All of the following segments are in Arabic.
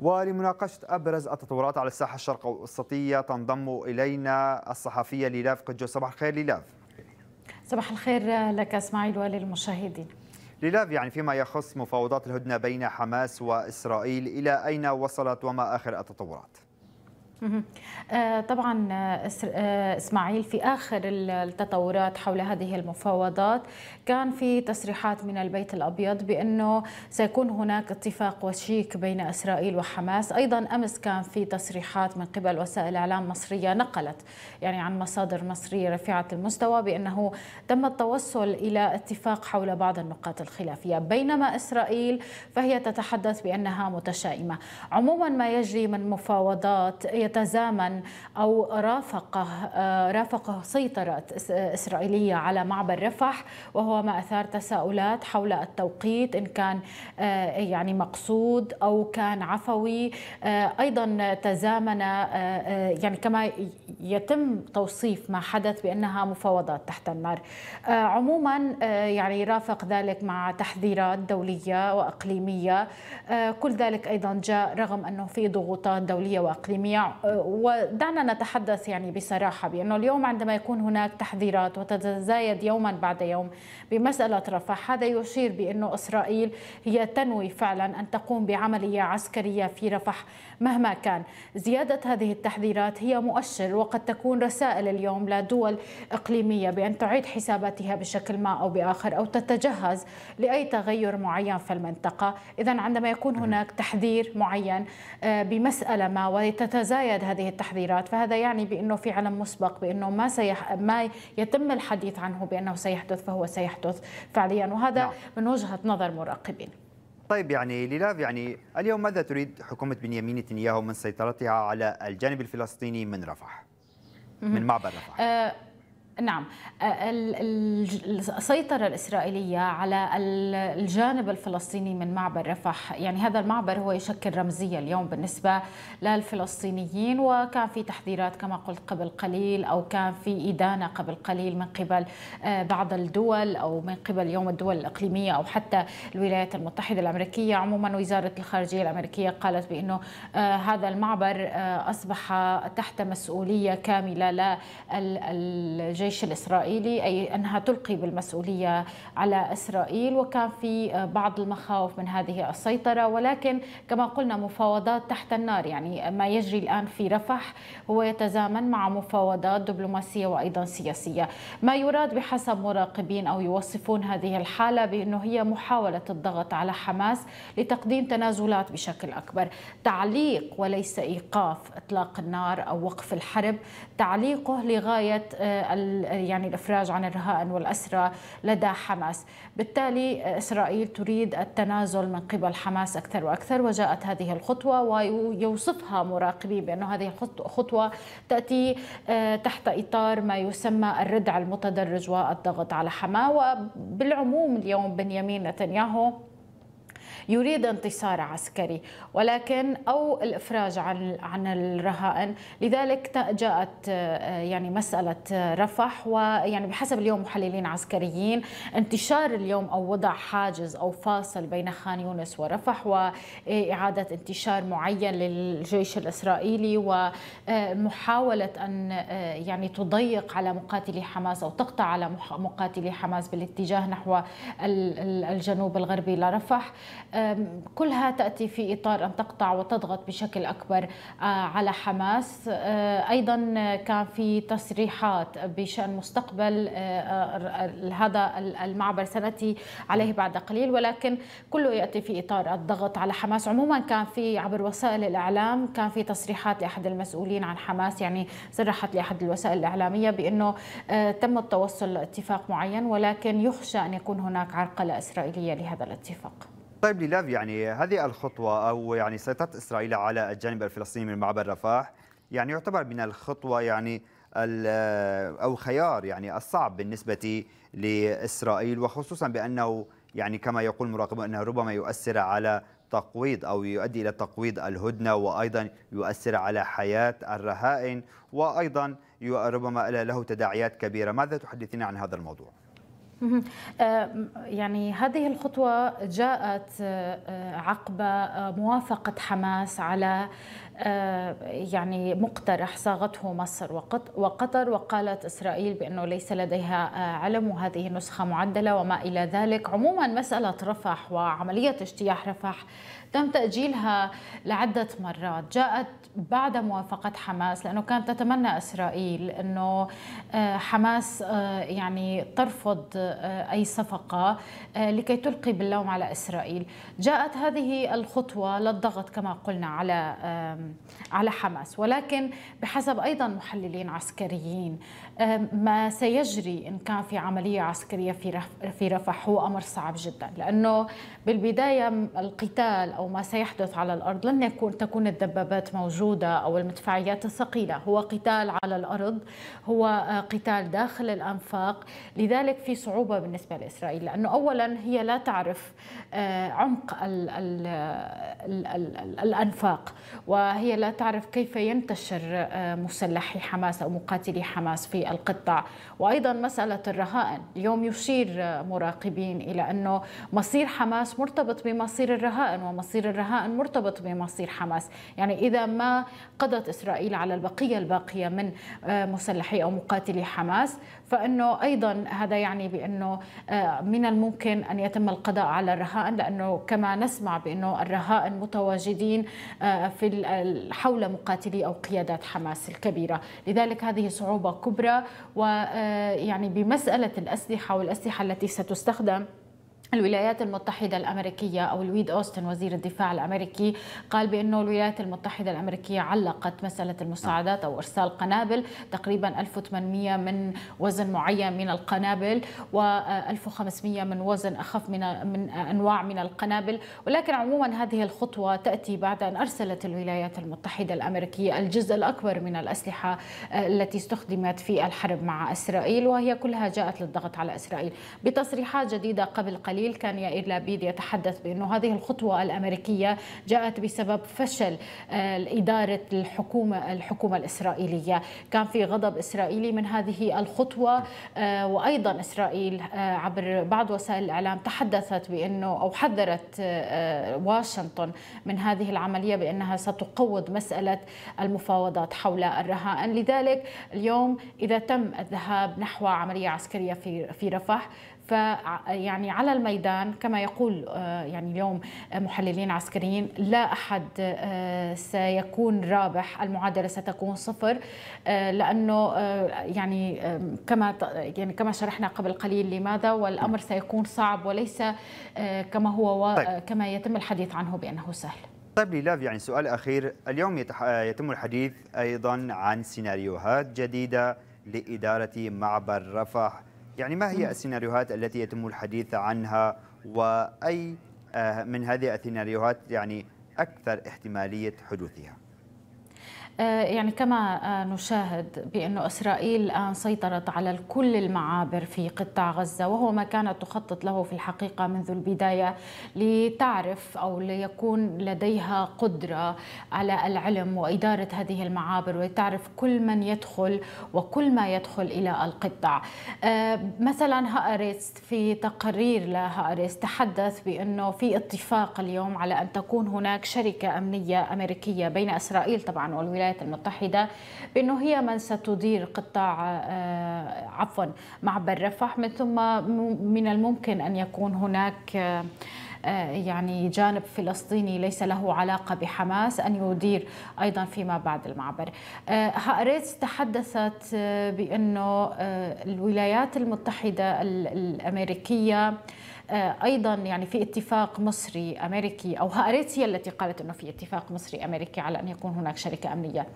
ولمناقشة أبرز التطورات على الساحة الشرق أوسطية تنضم إلينا الصحفية ليلاف قجو صباح الخير ليلاف صباح الخير لك إسماعيل وللمشاهدين ليلاف يعني فيما يخص مفاوضات الهدنة بين حماس وإسرائيل إلى أين وصلت وما آخر التطورات؟ آه، طبعا آه، آه، اسماعيل في اخر التطورات حول هذه المفاوضات كان في تصريحات من البيت الابيض بانه سيكون هناك اتفاق وشيك بين اسرائيل وحماس، ايضا امس كان في تصريحات من قبل وسائل اعلام مصريه نقلت يعني عن مصادر مصريه رفيعه المستوى بانه تم التوصل الى اتفاق حول بعض النقاط الخلافيه، بينما اسرائيل فهي تتحدث بانها متشائمه، عموما ما يجري من مفاوضات يتزامن أو رافقه آه، رافقه سيطرة إسرائيلية على معبر رفح وهو ما أثار تساؤلات حول التوقيت إن كان آه، يعني مقصود أو كان عفوي آه، أيضا تزامن يعني كما يتم توصيف ما حدث بأنها مفاوضات تحت النار عموما يعني رافق ذلك مع تحذيرات دولية وأقليمية كل ذلك أيضا جاء رغم أنه في ضغوطات دولية وأقليمية ودعنا نتحدث يعني بصراحه بانه اليوم عندما يكون هناك تحذيرات وتتزايد يوما بعد يوم بمساله رفح هذا يشير بانه اسرائيل هي تنوي فعلا ان تقوم بعمليه عسكريه في رفح مهما كان زياده هذه التحذيرات هي مؤشر وقد تكون رسائل اليوم لدول اقليميه بان تعيد حساباتها بشكل ما او باخر او تتجهز لاي تغير معين في المنطقه اذا عندما يكون هناك تحذير معين آه، بمساله ما وتتزايد تتزايد هذه التحذيرات فهذا يعني بانه في علم مسبق بانه ما سيح ما يتم الحديث عنه بانه سيحدث فهو سيحدث فعليا وهذا نعم. من وجهه نظر مراقبين طيب يعني ليلاف يعني اليوم ماذا تريد حكومه بنيامين نتنياهو من سيطرتها على الجانب الفلسطيني من رفح من معبر رفح أه نعم أه، السيطرة الإسرائيلية على الجانب الفلسطيني من معبر رفح يعني هذا المعبر هو يشكل رمزية اليوم بالنسبة للفلسطينيين وكان في تحذيرات كما قلت قبل قليل أو كان في إدانة قبل قليل من قبل أه، بعض الدول أو من قبل يوم الدول الإقليمية أو حتى الولايات المتحدة الأمريكية عموما وزارة الخارجية الأمريكية قالت بأنه أه، هذا المعبر أصبح تحت مسؤولية كاملة للجيش الجيش الإسرائيلي أي أنها تلقي بالمسؤولية على إسرائيل وكان في آه، بعض المخاوف من هذه السيطرة ولكن كما قلنا مفاوضات تحت النار يعني ما يجري الآن في رفح هو يتزامن مع مفاوضات دبلوماسية وأيضا سياسية ما يراد بحسب مراقبين أو يوصفون هذه الحالة بأنه هي محاولة الضغط على حماس لتقديم تنازلات بشكل أكبر تعليق وليس إيقاف إطلاق النار أو وقف الحرب تعليقه لغاية آه، يعني الافراج عن الرهائن والاسرى لدى حماس، بالتالي اسرائيل تريد التنازل من قبل حماس اكثر واكثر وجاءت هذه الخطوه ويوصفها مراقبي بانه هذه الخطوه تاتي آه، تحت اطار ما يسمى الردع المتدرج والضغط على حماس وبالعموم اليوم بنيامين نتنياهو يريد انتصار عسكري ولكن أو الإفراج عن عن الرهائن لذلك جاءت آه، يعني مسألة آه، رفح ويعني بحسب اليوم محللين عسكريين انتشار اليوم أو وضع حاجز أو فاصل بين خان يونس ورفح وإعادة آه، انتشار معين للجيش الإسرائيلي ومحاولة أن يعني تضيق على مقاتلي حماس أو تقطع على مقاتلي حماس بالاتجاه نحو الجنوب الغربي لرفح كلها تأتي في إطار أن تقطع وتضغط بشكل أكبر آه، على حماس آه، أيضا كان في تصريحات بشأن مستقبل آه، هذا المعبر سنأتي عليه بعد قليل ولكن كله يأتي في إطار الضغط على حماس عموما كان في عبر وسائل الإعلام كان في تصريحات لأحد المسؤولين عن حماس يعني صرحت لأحد الوسائل الإعلامية بأنه تم التوصل لاتفاق معين ولكن يخشى أن يكون هناك عرقلة إسرائيلية لهذا الاتفاق طيب ليلاف يعني هذه الخطوة أو يعني سيطرة إسرائيل على الجانب الفلسطيني من معبر رفاح يعني يعتبر من الخطوة يعني أو خيار يعني الصعب بالنسبة لإسرائيل وخصوصا بأنه يعني كما يقول المراقبون أنه ربما يؤثر على تقويض أو يؤدي إلى تقويض الهدنة وأيضا يؤثر على حياة الرهائن وأيضا ربما له تداعيات كبيرة ماذا تحدثين عن هذا الموضوع؟ آه، يعني هذه الخطوة جاءت آه، آه، عقب موافقة حماس على يعني مقترح صاغته مصر وقطر وقالت إسرائيل بأنه ليس لديها علم وهذه نسخة معدلة وما إلى ذلك عموما مسألة رفح وعملية اجتياح رفح تم تأجيلها لعدة مرات جاءت بعد موافقة حماس لأنه كانت تتمنى إسرائيل أنه حماس يعني ترفض آه، أي صفقة آه، لكي تلقي باللوم على إسرائيل جاءت هذه الخطوة للضغط كما قلنا على على حماس ولكن بحسب أيضا محللين عسكريين ما سيجري إن كان في عملية عسكرية في في رفح هو أمر صعب جدا لأنه بالبداية القتال أو ما سيحدث على الأرض لن يكون تكون الدبابات موجودة أو المدفعيات الثقيلة هو قتال على الأرض هو آه، قتال داخل الأنفاق لذلك في صعوبة بالنسبة لإسرائيل لأنه أولا هي لا تعرف آه، عمق الـ الـ الـ الـ الـ الأنفاق وهي لا تعرف كيف ينتشر آه، مسلحي حماس أو مقاتلي حماس في القطاع وأيضا مسألة الرهائن اليوم يشير مراقبين إلى أنه مصير حماس مرتبط بمصير الرهائن ومصير الرهائن مرتبط بمصير حماس يعني إذا ما قضت إسرائيل على البقية الباقية من مسلحي أو مقاتلي حماس فانه ايضا هذا يعني بانه آه، من الممكن ان يتم القضاء على الرهائن لانه كما نسمع بانه الرهائن متواجدين آه، في حول مقاتلي او قيادات حماس الكبيره، لذلك هذه صعوبه كبرى ويعني آه، بمساله الاسلحه والاسلحه التي ستستخدم الولايات المتحدة الأمريكية أو لويد أوستن وزير الدفاع الأمريكي قال بأنه الولايات المتحدة الأمريكية علقت مسألة المساعدات أو إرسال قنابل تقريبا 1800 من وزن معين من القنابل و1500 آه، من وزن أخف من من أنواع من القنابل ولكن عموما هذه الخطوة تأتي بعد أن أرسلت الولايات المتحدة الأمريكية الجزء الأكبر من الأسلحة آه، التي استخدمت في الحرب مع إسرائيل وهي كلها جاءت للضغط على إسرائيل بتصريحات جديدة قبل قليل قليل كان يائر لابيد يتحدث بأنه هذه الخطوة الأمريكية جاءت بسبب فشل آه، إدارة الحكومة الحكومة الإسرائيلية كان في غضب إسرائيلي من هذه الخطوة آه، وأيضا إسرائيل آه، عبر بعض وسائل الإعلام تحدثت بأنه أو حذرت واشنطن من هذه العملية بأنها ستقوض مسألة المفاوضات حول الرهائن لذلك اليوم إذا تم الذهاب نحو عملية عسكرية في في رفح فيعني على الميدان كما يقول آه، يعني اليوم آه، محللين عسكريين لا أحد آه، سيكون رابح المعادلة ستكون صفر لأنه يعني كما يعني كما شرحنا قبل قليل لماذا والأمر سيكون صعب وليس كما هو طيب. كما يتم الحديث عنه بأنه سهل طيب ليلاف يعني سؤال أخير اليوم يتم الحديث أيضا عن سيناريوهات جديدة لإدارة معبر رفح يعني ما هي السيناريوهات التي يتم الحديث عنها وأي آه، من هذه السيناريوهات يعني أكثر احتمالية حدوثها؟ آه، يعني كما آه، نشاهد بأن إسرائيل الآن سيطرت على كل المعابر في قطاع غزة وهو ما كانت تخطط له في الحقيقة منذ البداية لتعرف أو ليكون لديها قدرة على العلم وإدارة هذه المعابر وتعرف كل من يدخل وكل ما يدخل إلى القطاع آه، مثلا هأريس في تقرير لهأريس تحدث بأنه في اتفاق اليوم على أن تكون هناك شركة أمنية أمريكية بين إسرائيل طبعا والولايات الولايات المتحدة بأنه هي من ستدير قطاع آه، عفوا معبر رفح من ثم من الممكن أن يكون هناك آه، يعني جانب فلسطيني ليس له علاقة بحماس أن يدير أيضا فيما بعد المعبر آه، هاريس تحدثت بأنه الولايات المتحدة الأمريكية آه، ايضا يعني في اتفاق مصري امريكي او هاريس هي التي قالت انه في اتفاق مصري امريكي على ان يكون هناك شركه امنيه.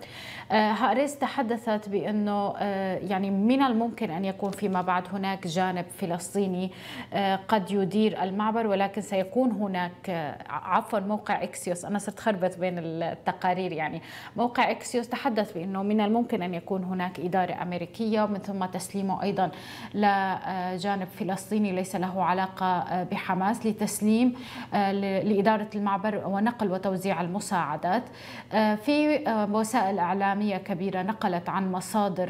آه، هاريس تحدثت بانه آه، يعني من الممكن ان يكون فيما بعد هناك جانب فلسطيني قد يدير المعبر ولكن سيكون هناك عفوا موقع اكسيوس انا صرت خربت بين التقارير يعني موقع اكسيوس تحدث بانه من الممكن ان يكون هناك اداره امريكيه ومن ثم تسليمه ايضا لجانب فلسطيني ليس له علاقه بحماس لتسليم آه، لإدارة المعبر ونقل وتوزيع المساعدات آه، في آه، وسائل إعلامية كبيرة نقلت عن مصادر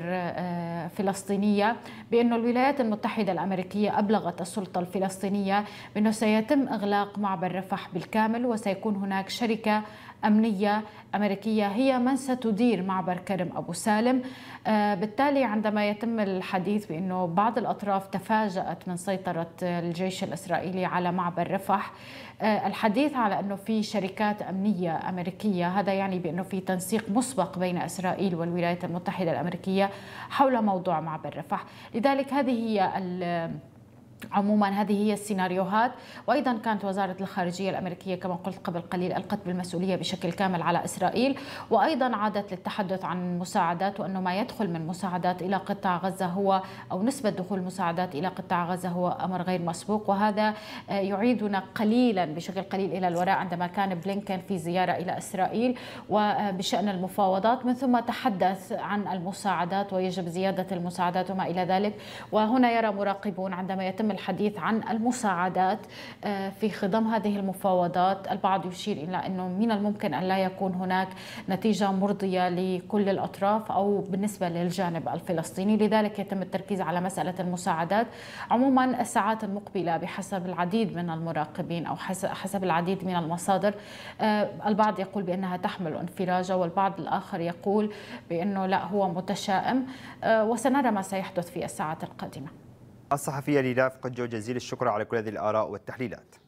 فلسطينية بأن الولايات المتحدة الأمريكية أبلغت السلطة الفلسطينية بأنه سيتم إغلاق معبر رفح بالكامل وسيكون هناك شركة أمنية أمريكية هي من ستدير معبر كرم أبو سالم آه، بالتالي عندما يتم الحديث بأنه بعض الأطراف تفاجأت من سيطرة الجيش الإسرائيلي على معبر رفح آه، الحديث على أنه في شركات أمنية أمريكية هذا يعني بأنه في تنسيق مسبق بين إسرائيل والولايات المتحدة الأمريكية حول موضوع معبر رفح لذلك هذه هي عموما هذه هي السيناريوهات وايضا كانت وزاره الخارجيه الامريكيه كما قلت قبل قليل القت بالمسؤوليه بشكل كامل على اسرائيل وايضا عادت للتحدث عن مساعدات وانه ما يدخل من مساعدات الى قطاع غزه هو او نسبه دخول مساعدات الى قطاع غزه هو امر غير مسبوق وهذا آه، يعيدنا قليلا بشكل قليل الى الوراء عندما كان بلينكن في زياره الى اسرائيل وبشان آه، المفاوضات من ثم تحدث عن المساعدات ويجب زياده المساعدات وما الى ذلك وهنا يرى مراقبون عندما يتم يتم الحديث عن المساعدات آه، في خضم هذه المفاوضات البعض يشير إلى أنه من الممكن أن لا يكون هناك نتيجة مرضية لكل الأطراف أو بالنسبة للجانب الفلسطيني لذلك يتم التركيز على مسألة المساعدات عموما الساعات المقبلة بحسب العديد من المراقبين أو حسب العديد من المصادر آه، البعض يقول بأنها تحمل انفراجة والبعض الآخر يقول بأنه لا هو متشائم آه، وسنرى ما سيحدث في الساعات القادمه الصحفية ليلاف قد جو جزيل الشكر على كل هذه الآراء والتحليلات